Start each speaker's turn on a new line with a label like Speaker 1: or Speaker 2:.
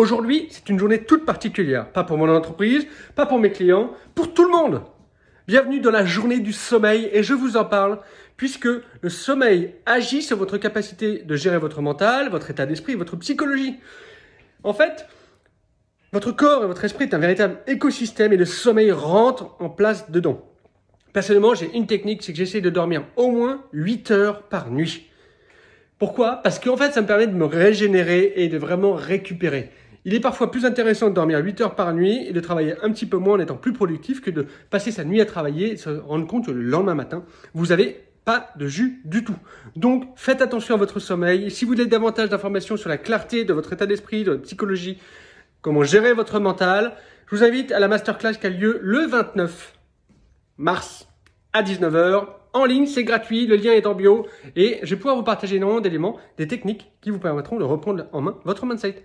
Speaker 1: Aujourd'hui, c'est une journée toute particulière. Pas pour mon entreprise, pas pour mes clients, pour tout le monde. Bienvenue dans la journée du sommeil et je vous en parle puisque le sommeil agit sur votre capacité de gérer votre mental, votre état d'esprit, votre psychologie. En fait, votre corps et votre esprit est un véritable écosystème et le sommeil rentre en place dedans. Personnellement, j'ai une technique, c'est que j'essaie de dormir au moins 8 heures par nuit. Pourquoi Parce qu'en fait, ça me permet de me régénérer et de vraiment récupérer. Il est parfois plus intéressant de dormir 8 heures par nuit et de travailler un petit peu moins en étant plus productif que de passer sa nuit à travailler et se rendre compte que le lendemain matin, vous n'avez pas de jus du tout. Donc faites attention à votre sommeil. Si vous voulez davantage d'informations sur la clarté de votre état d'esprit, de votre psychologie, comment gérer votre mental, je vous invite à la masterclass qui a lieu le 29 mars à 19h. En ligne, c'est gratuit, le lien est en bio et je vais pouvoir vous partager énormément d'éléments, des techniques qui vous permettront de reprendre en main votre mindset.